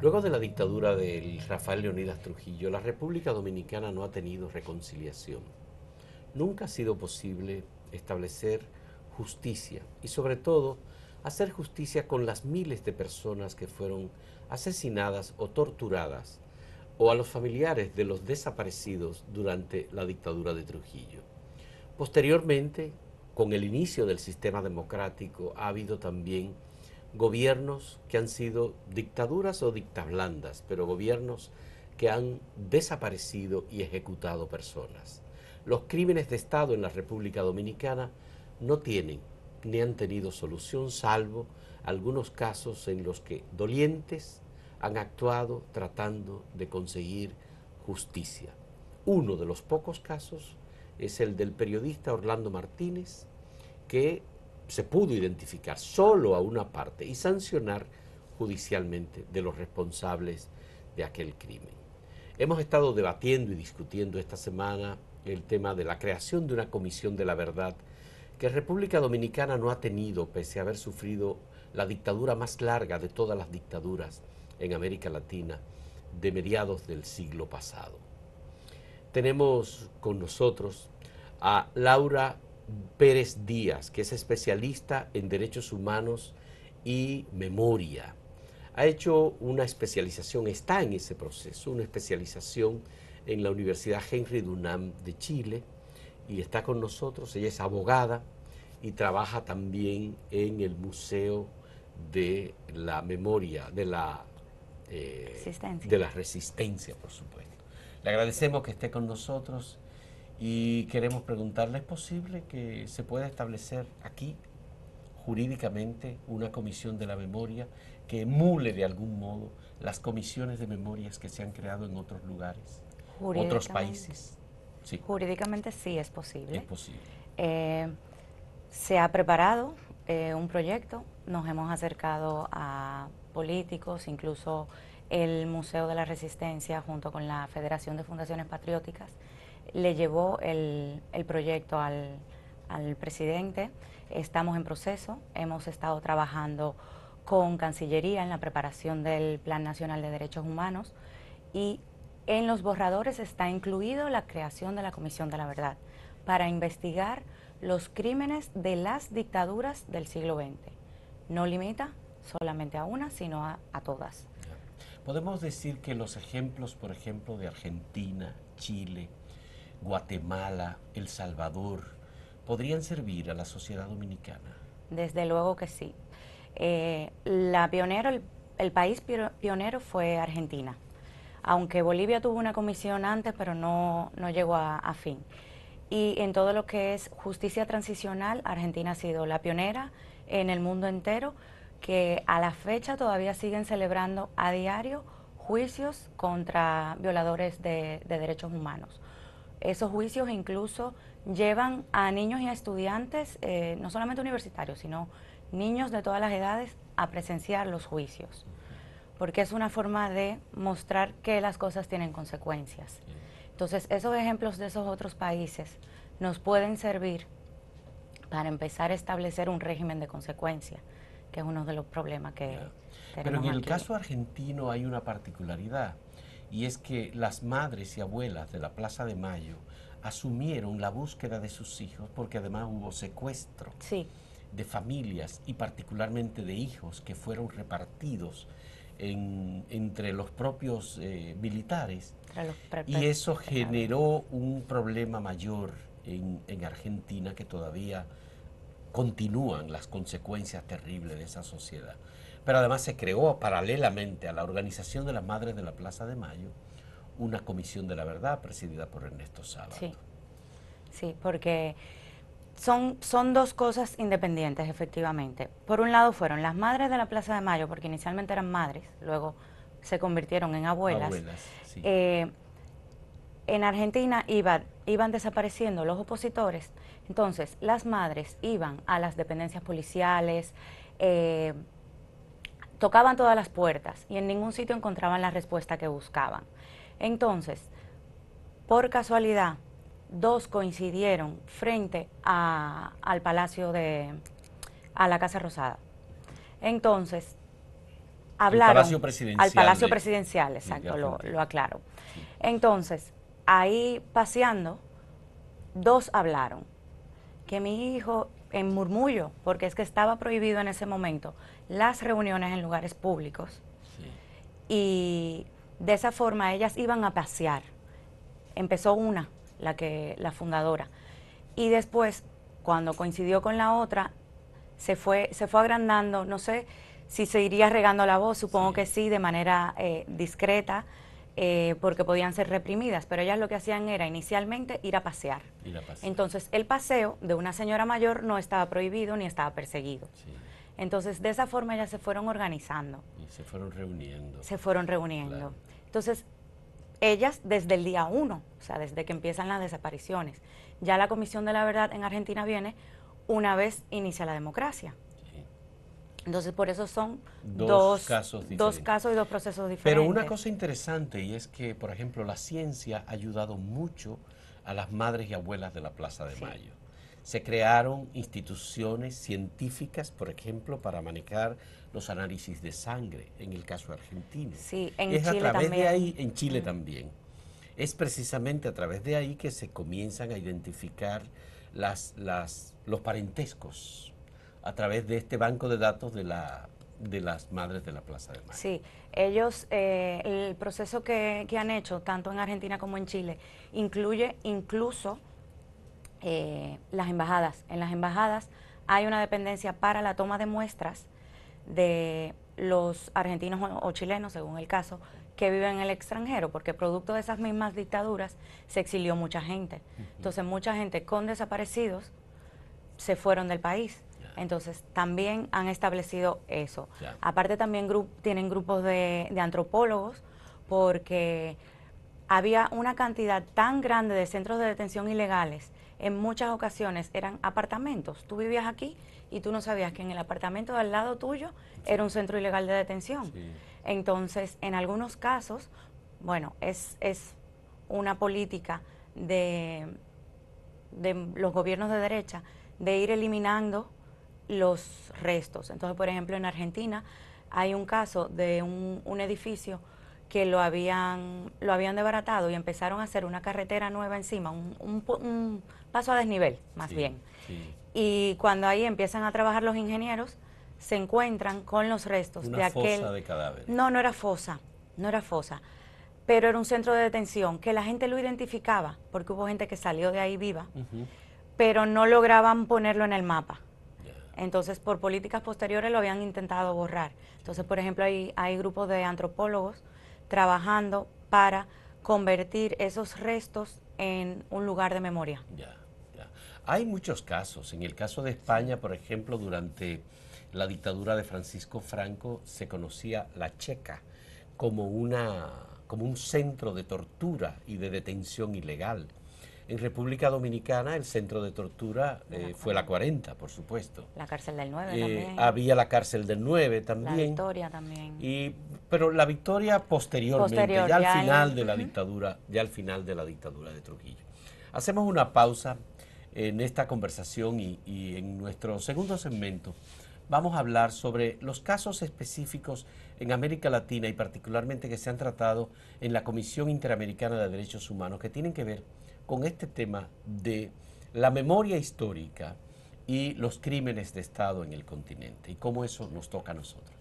Luego de la dictadura del Rafael Leonidas Trujillo, la República Dominicana no ha tenido reconciliación. Nunca ha sido posible establecer justicia y sobre todo hacer justicia con las miles de personas que fueron asesinadas o torturadas o a los familiares de los desaparecidos durante la dictadura de Trujillo. Posteriormente, con el inicio del sistema democrático, ha habido también gobiernos que han sido dictaduras o dictablandas, pero gobiernos que han desaparecido y ejecutado personas. Los crímenes de Estado en la República Dominicana no tienen ni han tenido solución, salvo algunos casos en los que dolientes han actuado tratando de conseguir justicia. Uno de los pocos casos es el del periodista Orlando Martínez, que se pudo identificar solo a una parte y sancionar judicialmente de los responsables de aquel crimen. Hemos estado debatiendo y discutiendo esta semana el tema de la creación de una comisión de la verdad que República Dominicana no ha tenido pese a haber sufrido la dictadura más larga de todas las dictaduras en América Latina de mediados del siglo pasado. Tenemos con nosotros a Laura Pérez Díaz, que es especialista en derechos humanos y memoria. Ha hecho una especialización, está en ese proceso, una especialización en la Universidad Henry Dunam de Chile y está con nosotros. Ella es abogada y trabaja también en el Museo de la Memoria, de la, eh, de la Resistencia, por supuesto. Le agradecemos que esté con nosotros y queremos preguntarle, ¿es posible que se pueda establecer aquí jurídicamente una comisión de la memoria que emule de algún modo las comisiones de memorias que se han creado en otros lugares, otros países? Jurídicamente sí es posible. Eh, se ha preparado eh, un proyecto, nos hemos acercado a políticos, incluso el Museo de la Resistencia junto con la Federación de Fundaciones Patrióticas le llevó el, el proyecto al, presidente. Estamos en proceso, hemos estado trabajando con Cancillería en la preparación del Plan Nacional de Derechos Humanos y en los borradores está incluido la creación de la Comisión de la Verdad para investigar los crímenes de las dictaduras del siglo XX. No limita solamente a una, sino a, a todas. Podemos decir que los ejemplos, por ejemplo, de Argentina, Chile, Guatemala, El Salvador, podrían servir a la sociedad dominicana? Desde luego que sí. Eh, la pionero, el, país pionero fue Argentina, aunque Bolivia tuvo una comisión antes, pero no, llegó a, fin. Y en todo lo que es justicia transicional, Argentina ha sido la pionera en el mundo entero, que a la fecha todavía siguen celebrando a diario juicios contra violadores de derechos humanos. Esos juicios incluso llevan a niños y a estudiantes, eh, no solamente universitarios, sino niños de todas las edades, a presenciar los juicios, porque es una forma de mostrar que las cosas tienen consecuencias. Entonces, esos ejemplos de esos otros países nos pueden servir para empezar a establecer un régimen de consecuencia, que es uno de los problemas que... Tenemos Pero en el caso argentino hay una particularidad, y es que las madres y abuelas de la Plaza de Mayo asumieron la búsqueda de sus hijos porque además hubo secuestro de familias y particularmente de hijos que fueron repartidos entre los propios eh, militares y eso generó un problema mayor en Argentina que todavía continúan las consecuencias terribles de esa sociedad. Pero además se creó paralelamente a la Organización de las Madres de la Plaza de Mayo una comisión de la verdad presidida por Ernesto Sábado. Sí, porque son, son dos cosas independientes, efectivamente. Por un lado fueron las madres de la Plaza de Mayo, porque inicialmente eran madres, luego se convirtieron en abuelas. Eh, en Argentina iban desapareciendo los opositores, entonces las madres iban a las dependencias policiales, eh, tocaban todas las puertas y en ningún sitio encontraban la respuesta que buscaban. Entonces, por casualidad, dos coincidieron frente al Palacio de, a la Casa Rosada. Entonces, hablaron... Palacio Presidencial. Al Palacio Presidencial, exacto, lo, lo aclaro. Entonces, ahí paseando, dos hablaron, que mi hijo en murmullo, porque es que estaba prohibido en ese momento las reuniones en lugares públicos. Y de esa forma ellas iban a pasear. Empezó una, la que la fundadora. Y después, cuando coincidió con la otra, se fue se fue agrandando, no sé si se iría regando la voz, supongo que sí, de manera eh, discreta eh, porque podían ser reprimidas, pero ellas lo que hacían era inicialmente ir a pasear. Entonces el paseo de una señora mayor no estaba prohibido ni estaba perseguido. Entonces de esa forma ellas se fueron organizando. Y se fueron reuniendo. Se fueron reuniendo. Entonces ellas desde el día uno, o sea, desde que empiezan las desapariciones, ya la Comisión de la Verdad en Argentina viene una vez inicia la democracia. Entonces, por eso son dos, casos, y dos procesos diferentes. Pero una cosa interesante y es que, por ejemplo, la ciencia ha ayudado mucho a las madres y abuelas de la Plaza de Mayo. Se crearon instituciones científicas, por ejemplo, para manejar los análisis de sangre, en el caso argentino. Sí, en es Chile a través de ahí, en Chile también. Es precisamente a través de ahí que se comienzan a identificar las, los parentescos a través de este banco de datos de la de las madres de la Plaza de Mayo. Sí, ellos, eh, el proceso que, han hecho, tanto en Argentina como en Chile, incluye incluso eh, las embajadas. En las embajadas hay una dependencia para la toma de muestras de los argentinos o, chilenos, según el caso, que viven en el extranjero, porque producto de esas mismas dictaduras se exilió mucha gente. Entonces, mucha gente con desaparecidos se fueron del país entonces, también han establecido eso. Aparte, también tienen grupos de, antropólogos, porque había una cantidad tan grande de centros de detención ilegales. En muchas ocasiones eran apartamentos. Tú vivías aquí y tú no sabías que en el apartamento de al lado tuyo era un centro ilegal de detención. Entonces, en algunos casos, bueno, es, una política de, de los gobiernos de derecha de ir eliminando los restos. Entonces, por ejemplo, en Argentina hay un caso de un, edificio que lo habían, lo habían desbaratado y empezaron a hacer una carretera nueva encima, un, paso a desnivel, más bien. Y cuando ahí empiezan a trabajar los ingenieros, se encuentran con los restos de aquel... Fosa de cadáveres. No, no era fosa, no era fosa, pero era un centro de detención que la gente lo identificaba, porque hubo gente que salió de ahí viva, pero no lograban ponerlo en el mapa. Entonces, por políticas posteriores lo habían intentado borrar. Entonces, por ejemplo, hay, hay grupos de antropólogos trabajando para convertir esos restos en un lugar de memoria. Ya, ya. Hay muchos casos. En el caso de España, por ejemplo, durante la dictadura de Francisco Franco se conocía la Checa como, una, como un centro de tortura y de detención ilegal. En República Dominicana el centro de tortura eh, fue la 40, por supuesto. La cárcel del 9 eh, Había la cárcel del 9 también. La victoria también. Y, pero la victoria posteriormente, ya, al final de la dictadura, ya al final de la dictadura de Trujillo. Hacemos una pausa en esta conversación y en nuestro segundo segmento vamos a hablar sobre los casos específicos en América Latina y particularmente que se han tratado en la Comisión Interamericana de Derechos Humanos que tienen que ver con este tema de la memoria histórica y los crímenes de Estado en el continente y cómo eso nos toca a nosotros.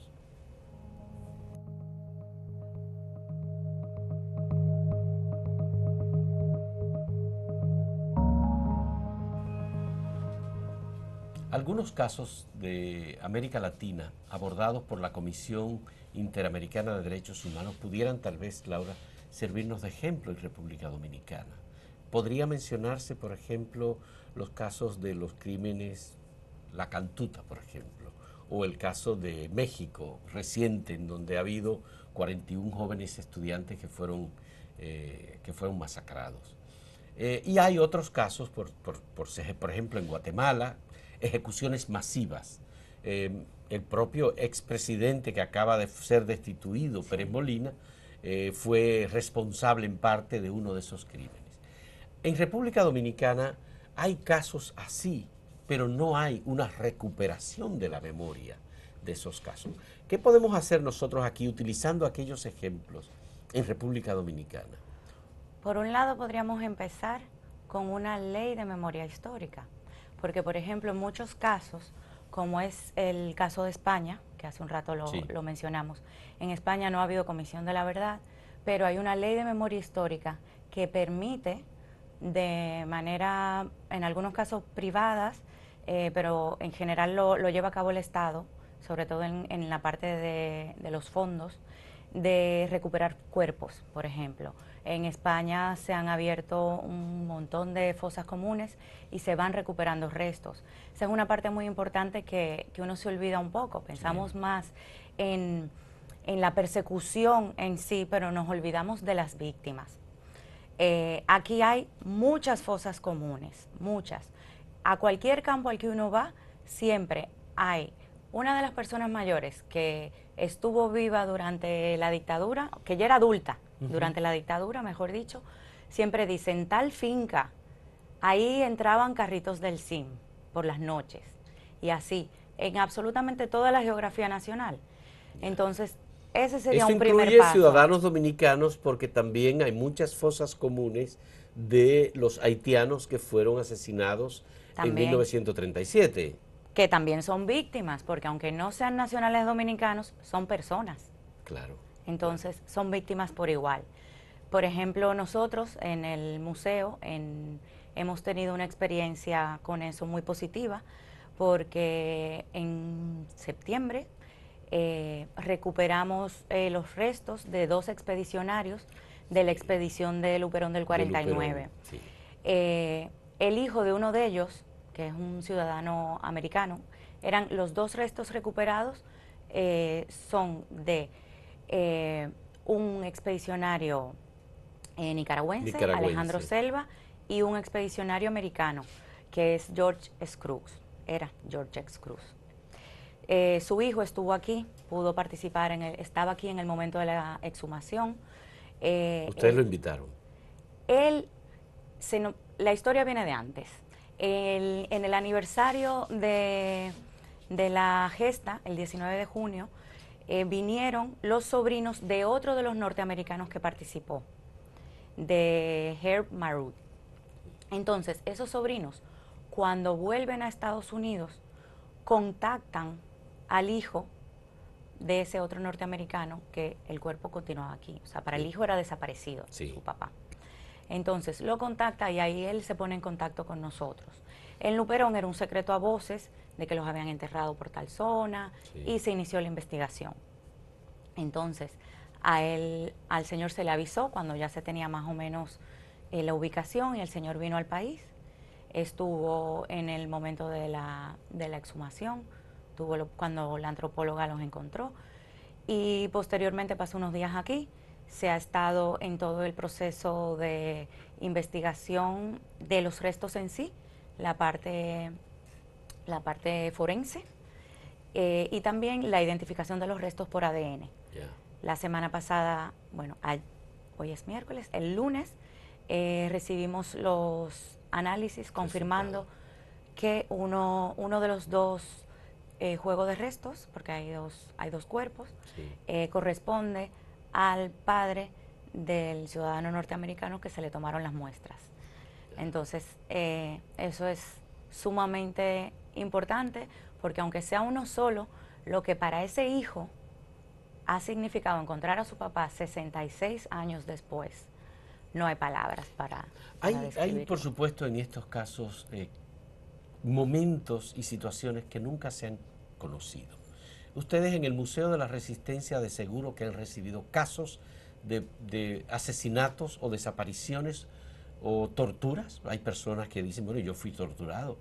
Algunos casos de América Latina abordados por la Comisión Interamericana de Derechos Humanos pudieran tal vez, Laura, servirnos de ejemplo en República Dominicana. Podría mencionarse, por ejemplo, los casos de los crímenes, la cantuta, por ejemplo, o el caso de México reciente, en donde ha habido 41 jóvenes estudiantes que fueron, eh, que fueron masacrados. Eh, y hay otros casos, por, ejemplo, en Guatemala, ejecuciones masivas. Eh, el propio expresidente que acaba de ser destituido, Pérez Molina, fue responsable en parte de uno de esos crímenes. En República Dominicana hay casos así, pero no hay una recuperación de la memoria de esos casos. ¿Qué podemos hacer nosotros aquí utilizando aquellos ejemplos en República Dominicana? Por un lado, podríamos empezar con una ley de memoria histórica, porque, por ejemplo, en muchos casos, como es el caso de España, que hace un rato lo, mencionamos, en España no ha habido comisión de la verdad, pero hay una ley de memoria histórica que permite de manera, en algunos casos privadas, eh, pero en general lo, lleva a cabo el Estado, sobre todo en, la parte de, los fondos, de recuperar cuerpos, por ejemplo. En España se han abierto un montón de fosas comunes y se van recuperando restos. Esa es una parte muy importante que, uno se olvida un poco. Pensamos más en, en la persecución en sí, pero nos olvidamos de las víctimas. Eh, aquí hay muchas fosas comunes, muchas. A cualquier campo al que uno va, siempre hay una de las personas mayores que estuvo viva durante la dictadura, que ya era adulta durante la dictadura, mejor dicho, siempre dicen tal finca, ahí entraban carritos del CIM por las noches, y así, en absolutamente toda la geografía nacional. Entonces, ese sería un primer incluye ciudadanos dominicanos porque también hay muchas fosas comunes de los haitianos que fueron asesinados en 1937. Que también son víctimas, porque aunque no sean nacionales dominicanos, son personas. Claro. Entonces, son víctimas por igual. Por ejemplo, nosotros en el museo en, hemos tenido una experiencia con eso muy positiva, porque en septiembre eh, recuperamos eh, los restos de dos expedicionarios de la expedición de Luperón del 49. Eh, el hijo de uno de ellos, que es un ciudadano americano, eran los dos restos recuperados, son de un expedicionario nicaragüense, Alejandro Selva, y un expedicionario americano, que es George Scrooge era George X. Cruz. Eh, su hijo estuvo aquí, pudo participar en el, estaba aquí en el momento de la exhumación. Eh, ¿Ustedes lo invitaron? Él, se la historia viene de antes. en el aniversario de, de, la gesta, el 19 de junio, eh, vinieron los sobrinos de otro de los norteamericanos que participó, de Herb Marud. Entonces, esos sobrinos, cuando vuelven a Estados Unidos, contactan al hijo de ese otro norteamericano que el cuerpo continuaba aquí. O sea, para el hijo era desaparecido su papá. Entonces lo contacta y ahí él se pone en contacto con nosotros. El Luperón era un secreto a voces de que los habían enterrado por tal zona y se inició la investigación. Entonces, a él, al señor se le avisó cuando ya se tenía más o menos eh, la ubicación y el señor vino al país. Estuvo en el momento de la, de la exhumación, cuando la antropóloga los encontró. Y posteriormente pasó unos días aquí. Se ha estado en todo el proceso de investigación de los restos en sí, la parte, la parte forense eh, y también la identificación de los restos por ADN. La semana pasada, bueno, hoy es miércoles, el lunes eh, recibimos los análisis confirmando que uno, uno de los dos eh, juego de restos, porque hay dos, hay dos cuerpos, eh, corresponde al padre del ciudadano norteamericano que se le tomaron las muestras. Entonces, eh, eso es sumamente importante, porque aunque sea uno solo, lo que para ese hijo ha significado encontrar a su papá 66 años después, no hay palabras para... hay, por supuesto, en estos casos momentos y situaciones que nunca se han conocido. Ustedes en el Museo de la Resistencia de seguro que han recibido casos de, asesinatos o desapariciones o torturas. Hay personas que dicen, bueno, yo fui torturado,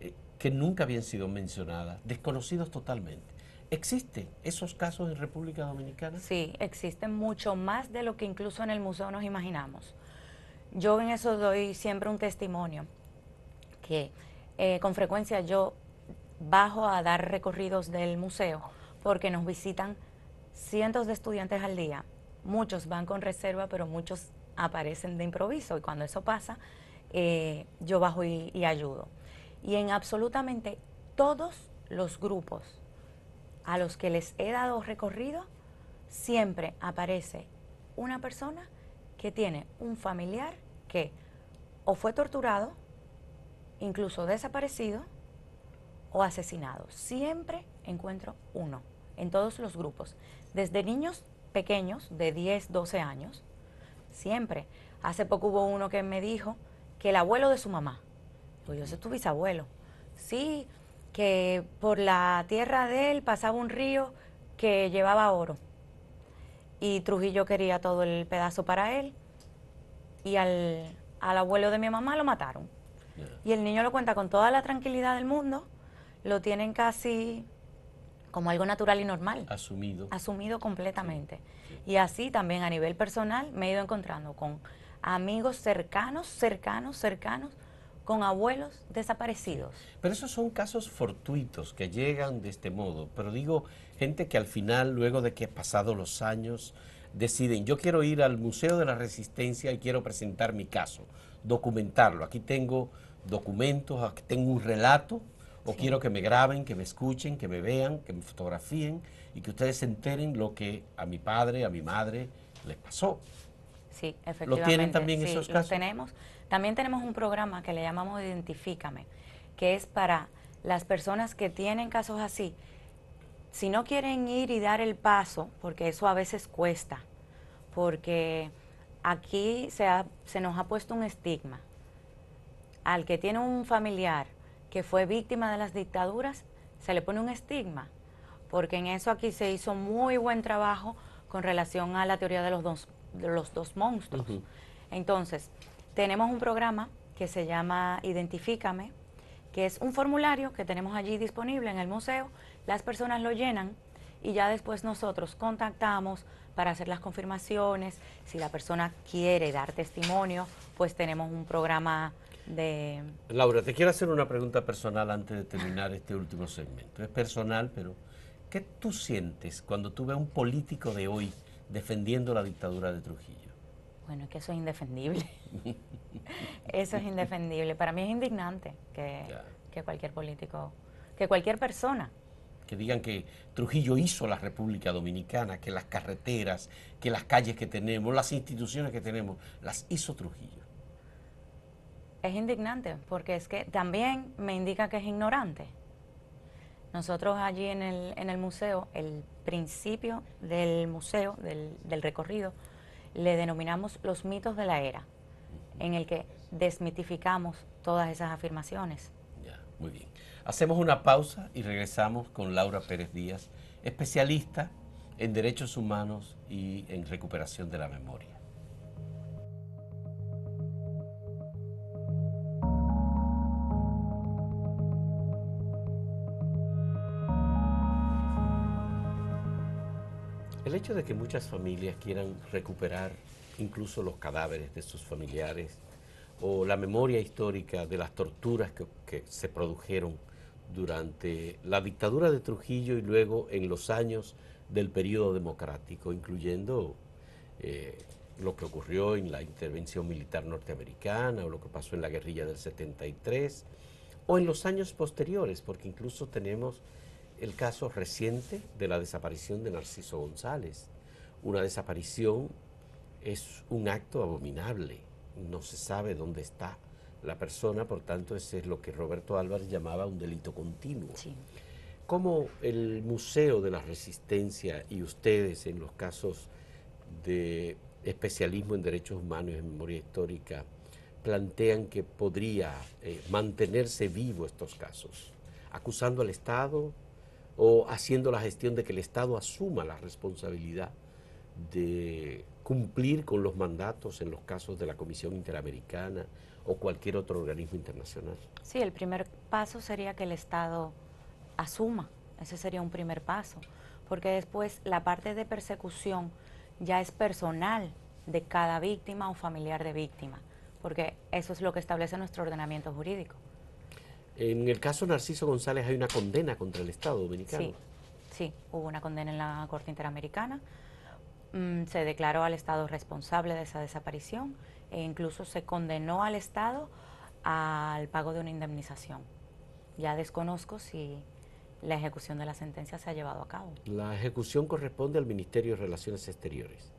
eh, que nunca habían sido mencionadas, desconocidos totalmente. ¿Existen esos casos en República Dominicana? Sí, existen mucho más de lo que incluso en el museo nos imaginamos. Yo en eso doy siempre un testimonio, que eh, con frecuencia yo bajo a dar recorridos del museo porque nos visitan cientos de estudiantes al día. Muchos van con reserva, pero muchos aparecen de improviso y cuando eso pasa, eh, yo bajo y ayudo. Y en absolutamente todos los grupos a los que les he dado recorrido, siempre aparece una persona que tiene un familiar que o fue torturado, incluso desaparecido o asesinado Siempre encuentro uno en todos los grupos, desde niños pequeños de 10, 12 años, siempre. Hace poco hubo uno que me dijo que el abuelo de su mamá, o yo es tu bisabuelo, sí, que por la tierra de él pasaba un río que llevaba oro y Trujillo quería todo el pedazo para él y al abuelo de mi mamá lo mataron. Y el niño lo cuenta con toda la tranquilidad del mundo, lo tienen casi como algo natural y normal. Asumido. Asumido completamente. Y así también a nivel personal me he ido encontrando con amigos cercanos, cercanos, cercanos, con abuelos desaparecidos. Pero esos son casos fortuitos que llegan de este modo. Pero digo, gente que al final, luego de que han pasado los años, deciden, yo quiero ir al Museo de la Resistencia y quiero presentar mi caso, documentarlo. Aquí tengo documentos, tengo un relato, o quiero que me graben, que me escuchen, que me vean, que me fotografíen y que ustedes se enteren lo que a mi padre, a mi madre les pasó. Sí, efectivamente. ¿Lo tienen también esos casos? tenemos. También tenemos un programa que le llamamos Identifícame, que es para las personas que tienen casos así. Si no quieren ir y dar el paso, porque eso a veces cuesta, porque aquí se, se nos ha puesto un estigma al que tiene un familiar que fue víctima de las dictaduras, se le pone un estigma, porque en eso aquí se hizo muy buen trabajo con relación a la teoría de los dos, los dos monstruos. Entonces, tenemos un programa que se llama Identifícame, que es un formulario que tenemos allí disponible en el museo. Las personas lo llenan y ya después nosotros contactamos para hacer las confirmaciones. Si la persona quiere dar testimonio, pues tenemos un programa Laura, te quiero hacer una pregunta personal antes de terminar este último segmento. Es personal, pero ¿qué tú sientes cuando tú ves a un político de hoy defendiendo la dictadura de Trujillo? Bueno, es que eso es indefendible. eso es indefendible. Para mí es indignante que, que cualquier político, que cualquier persona que digan que Trujillo hizo la República Dominicana, que las carreteras, que las calles que tenemos, las instituciones que tenemos, las hizo Trujillo es indignante porque es que también me indica que es ignorante. Nosotros allí en el, en el museo, el principio del museo, del, del recorrido, le denominamos los mitos de la era, en el que desmitificamos todas esas afirmaciones. Ya, muy bien. Hacemos una pausa y regresamos con Laura Pérez Díaz, especialista en derechos humanos y en recuperación de la memoria. hecho de que muchas familias quieran recuperar incluso los cadáveres de sus familiares o la memoria histórica de las torturas que, se produjeron durante la dictadura de Trujillo y luego en los años del periodo democrático, incluyendo eh, lo que ocurrió en la intervención militar norteamericana o lo que pasó en la guerrilla del 73 o en los años posteriores, porque incluso tenemos el caso reciente de la desaparición de Narciso González. Una desaparición es un acto abominable. No se sabe dónde está la persona, por tanto, ese es lo que Roberto Álvarez llamaba un delito continuo. Sí. ¿Cómo el Museo de la Resistencia y ustedes en los casos de especialismo en derechos humanos y en memoria histórica plantean que podría eh, mantenerse vivo estos casos? ¿Acusando al Estado, o haciendo la gestión de que el Estado asuma la responsabilidad de cumplir con los mandatos en los casos de la Comisión Interamericana o cualquier otro organismo internacional. Sí, el primer paso sería que el Estado asuma, ese sería un primer paso, porque después la parte de persecución ya es personal de cada víctima o familiar de víctima, porque eso es lo que establece nuestro ordenamiento jurídico. En el caso Narciso González hay una condena contra el Estado dominicano. Sí, sí hubo una condena en la Corte Interamericana. Mm, se declaró al Estado responsable de esa desaparición e incluso se condenó al Estado al pago de una indemnización. Ya desconozco si la ejecución de la sentencia se ha llevado a cabo. La ejecución corresponde al Ministerio de Relaciones Exteriores.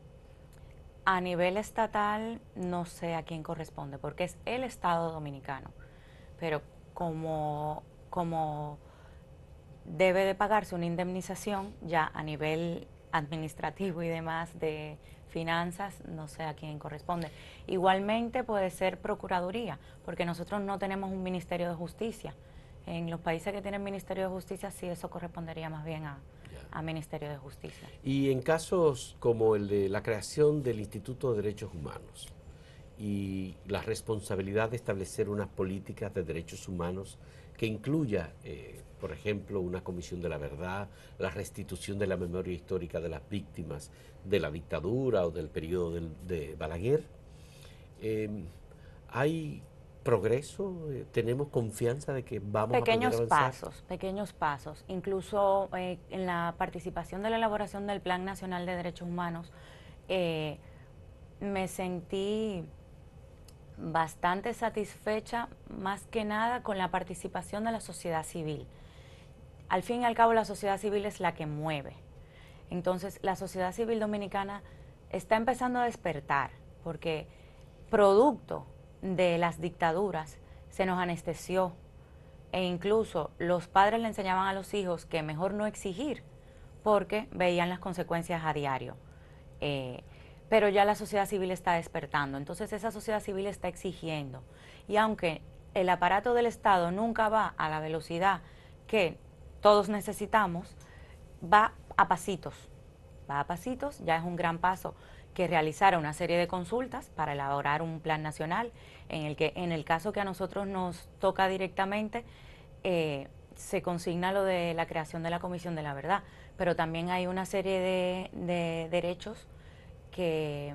A nivel estatal no sé a quién corresponde, porque es el Estado dominicano. Pero como, como debe de pagarse una indemnización ya a nivel administrativo y demás de finanzas, no sé a quién corresponde. Igualmente puede ser Procuraduría, porque nosotros no tenemos un Ministerio de Justicia. En los países que tienen Ministerio de Justicia sí eso correspondería más bien a, a Ministerio de Justicia. Y en casos como el de la creación del Instituto de Derechos Humanos, y la responsabilidad de establecer unas políticas de derechos humanos que incluya, eh, por ejemplo, una comisión de la verdad, la restitución de la memoria histórica de las víctimas de la dictadura o del periodo de, Balaguer. Em, hay progreso, eh, tenemos confianza de que vamos pequeños a poder avanzar? pasos, pequeños pasos, incluso eh, en la participación de la elaboración del Plan Nacional de Derechos Humanos me sentí bastante satisfecha más que nada con la participación de la sociedad civil. Al fin y al cabo la sociedad civil es la que mueve. Entonces la sociedad civil dominicana está empezando a despertar porque producto de las dictaduras se nos anestesió e incluso los padres le enseñaban a los hijos que mejor no exigir porque veían las consecuencias a diario. Eh, pero ya la sociedad civil está despertando. Entonces esa sociedad civil está exigiendo. Y aunque el aparato del Estado nunca va a la velocidad que todos necesitamos, va a pasitos. Va a pasitos, ya es un gran paso que realizara una serie de consultas para elaborar un plan nacional en el que en el caso que a nosotros nos toca directamente eh, se consigna lo de la creación de la Comisión de la Verdad, pero también hay una serie de, de derechos que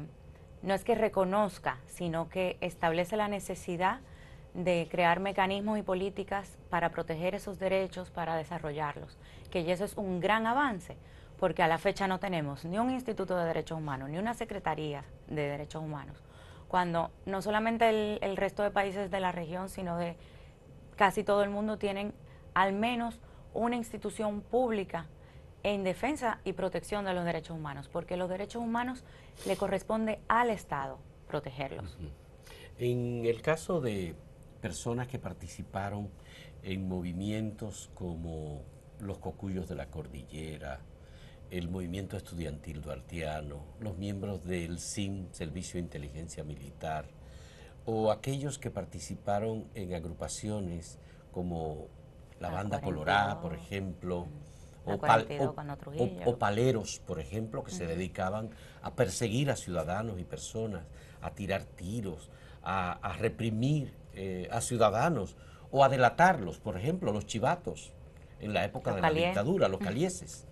no es que reconozca, sino que establece la necesidad de crear mecanismos y políticas para proteger esos derechos, para desarrollarlos, que eso es un gran avance, porque a la fecha no tenemos ni un Instituto de Derechos Humanos, ni una Secretaría de Derechos Humanos, cuando no solamente el, el resto de países de la región, sino de casi todo el mundo tienen al menos una institución pública en defensa y protección de los derechos humanos, porque los derechos humanos le corresponde al Estado protegerlos. En el caso de personas que participaron en movimientos como los cocuyos de la cordillera, el movimiento estudiantil duartiano, los miembros del SIM, Servicio de Inteligencia Militar, o aquellos que participaron en agrupaciones como la Banda Colorada, por ejemplo, o, paleros, por ejemplo, que se dedicaban a perseguir a ciudadanos y personas, a tirar tiros, a, reprimir eh, a ciudadanos o a delatarlos, por ejemplo, los chivatos en la época de la dictadura, los calieses.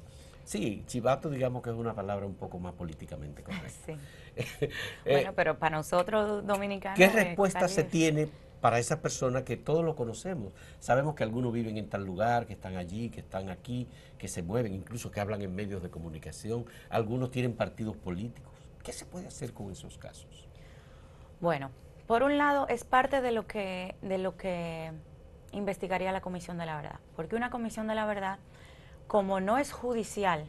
Sí, chivato digamos que es una palabra un poco más políticamente correcta. Eh, bueno, pero para nosotros dominicanos... ¿Qué respuesta se tiene para esas personas que todos lo conocemos. Sabemos que algunos viven en tal lugar, que están allí, que están aquí, que se mueven, incluso que hablan en medios de comunicación. Algunos tienen partidos políticos. ¿Qué se puede hacer con esos casos? Bueno, por un lado es parte de lo que, de lo que investigaría la Comisión de la Verdad, porque una Comisión de la Verdad, como no es judicial,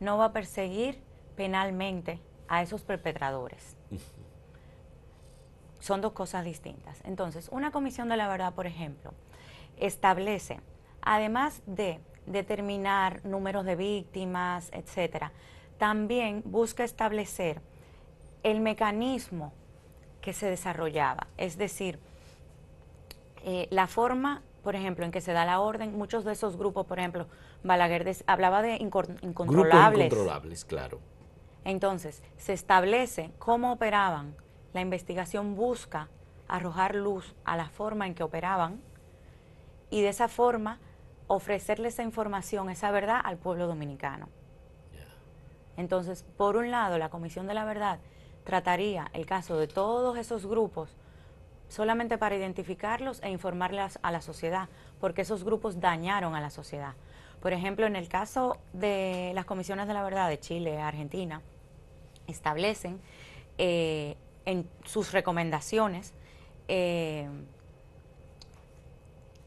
no va a perseguir penalmente a esos perpetradores. son dos cosas distintas. Entonces, una comisión de la verdad, por ejemplo, establece, además de determinar números de víctimas, etcétera, también busca establecer el mecanismo que se desarrollaba, es decir, eh, la forma, por ejemplo, en que se da la orden, muchos de esos grupos, por ejemplo, Balaguer hablaba de incontrolables. incontrolables, claro. Entonces, se establece cómo operaban, la investigación busca arrojar luz a la forma en que operaban y de esa forma ofrecerle esa información, esa verdad al pueblo dominicano. Entonces, por un lado, la Comisión de la Verdad trataría el caso de todos esos grupos solamente para identificarlos e informarles a la sociedad, porque esos grupos dañaron a la sociedad. Por ejemplo, en el caso de las comisiones de la verdad de Chile, Argentina, establecen eh, en sus recomendaciones eh,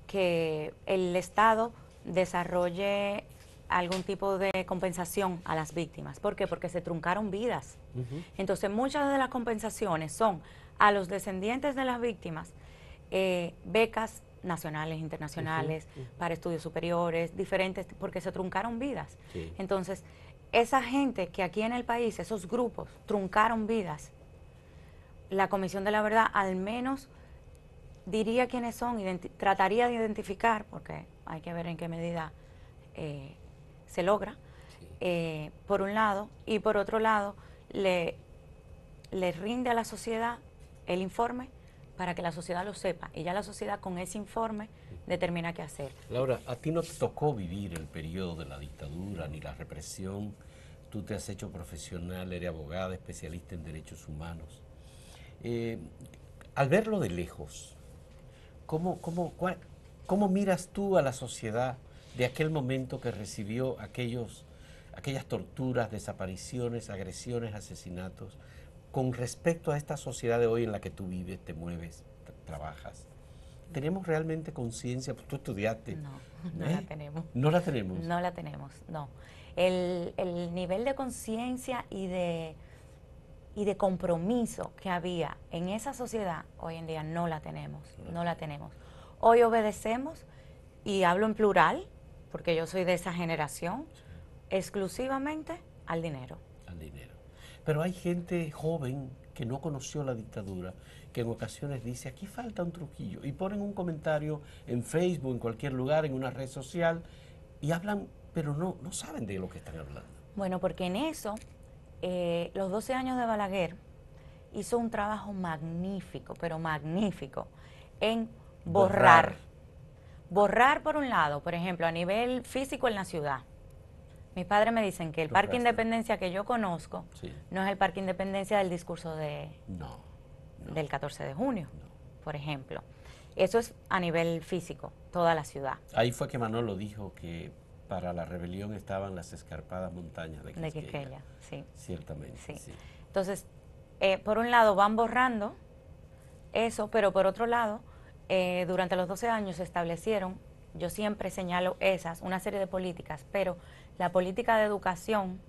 que el Estado desarrolle algún tipo de compensación a las víctimas. ¿Por qué? Porque se truncaron vidas. Entonces muchas de las compensaciones son a los descendientes de las víctimas eh, becas nacionales, internacionales, para estudios superiores, diferentes, porque se truncaron vidas. Entonces, esa gente que aquí en el país, esos grupos, truncaron vidas, la Comisión de la Verdad al menos diría quiénes son, trataría de identificar, porque hay que ver en qué medida eh, se logra, eh, por un lado, y por otro lado, le, le rinde a la sociedad el informe para que la sociedad lo sepa y ya la sociedad con ese informe determina qué hacer. Laura, a ti no te tocó vivir el periodo de la dictadura ni la represión. Tú te has hecho profesional, eres abogada, especialista en derechos humanos. Eh, al verlo de lejos, ¿cómo, miras tú a la sociedad de aquel momento que recibió aquellos, aquellas torturas, desapariciones, agresiones, asesinatos, con respecto a esta sociedad de hoy en la que tú vives, te mueves, trabajas? ¿Tenemos realmente conciencia? Pues tú estudiaste. No, no ¿Eh? la tenemos. No la tenemos. No la tenemos, no. el nivel de conciencia y de y de compromiso que había en esa sociedad, hoy en día no la tenemos, no la tenemos. Hoy obedecemos, y hablo en plural, porque yo soy de esa generación, exclusivamente al dinero. Al dinero. Pero hay gente joven que no conoció la dictadura, que en ocasiones dice, aquí falta un truquillo y ponen un comentario en Facebook, en cualquier lugar, en una red social, y hablan, pero no, no saben de lo que están hablando. Bueno, porque en eso eh, los 12 años de Balaguer hizo un trabajo magnífico, pero magnífico, en borrar. Borrar, por un lado, por ejemplo, a nivel físico en la ciudad. Mis padres me dicen que el Parque Independencia que yo conozco no es el Parque Independencia del discurso de, del 14 de junio, por ejemplo. Eso es a nivel físico, toda la ciudad. Ahí fue que Manolo dijo que para la rebelión estaban las escarpadas montañas de Quisqueya. De sí. Ciertamente, sí. Entonces, eh, por un lado van borrando eso, pero por otro lado, eh, durante los 12 años se establecieron, yo siempre señalo esas, una serie de políticas, pero la política de educación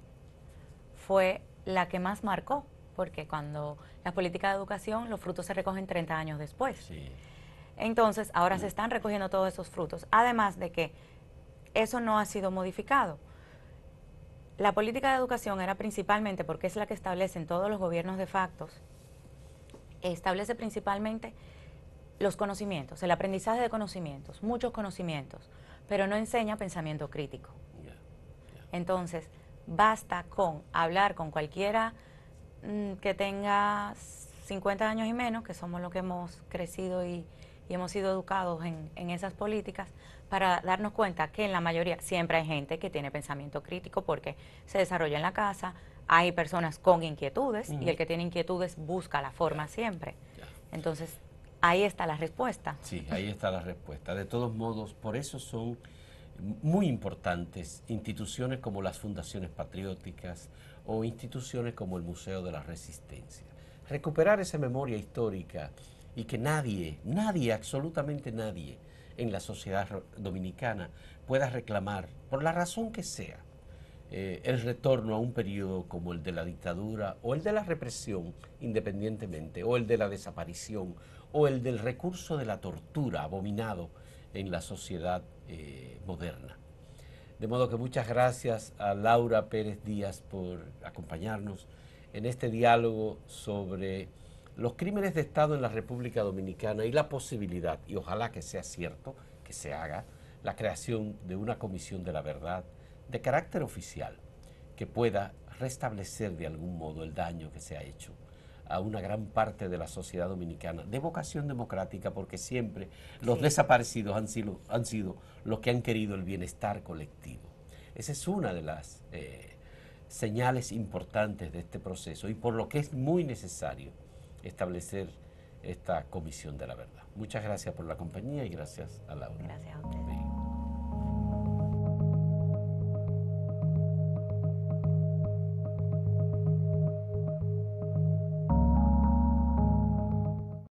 fue la que más marcó, porque cuando la política de educación, los frutos se recogen 30 años después. Sí. Entonces, ahora se mm. están recogiendo todos esos frutos, además de que eso no ha sido modificado. La política de educación era principalmente, porque es la que establecen todos los gobiernos de factos, establece principalmente los conocimientos, el aprendizaje de conocimientos, muchos conocimientos, pero no enseña pensamiento crítico. Entonces, basta con hablar con cualquiera mm, que tenga 50 años y menos, que somos los que hemos crecido y, y hemos sido educados en, esas políticas para darnos cuenta que en la mayoría siempre hay gente que tiene pensamiento crítico porque se desarrolla en la casa, hay personas con inquietudes y el que tiene inquietudes busca la forma siempre. Entonces, ahí está la respuesta. Sí, ahí está la respuesta. De todos modos, por eso son muy importantes instituciones como las fundaciones patrióticas o instituciones como el Museo de la Resistencia. Recuperar esa memoria histórica y que nadie, nadie, absolutamente nadie en la sociedad dominicana pueda reclamar, por la razón que sea, eh, el retorno a un periodo como el de la dictadura o el de la represión independientemente, o el de la desaparición, o el del recurso de la tortura abominado en la sociedad eh, moderna. De modo que muchas gracias a Laura Pérez Díaz por acompañarnos en este diálogo sobre los crímenes de Estado en la República Dominicana y la posibilidad, y ojalá que sea cierto, que se haga, la creación de una comisión de la verdad de carácter oficial que pueda restablecer de algún modo el daño que se ha hecho a una gran parte de la sociedad dominicana de vocación democrática, porque siempre los desaparecidos han sido, los que han querido el bienestar colectivo. Esa es una de las eh, señales importantes de este proceso y por lo que es muy necesario establecer esta comisión de la verdad. Muchas gracias por la compañía y gracias a Laura. Gracias a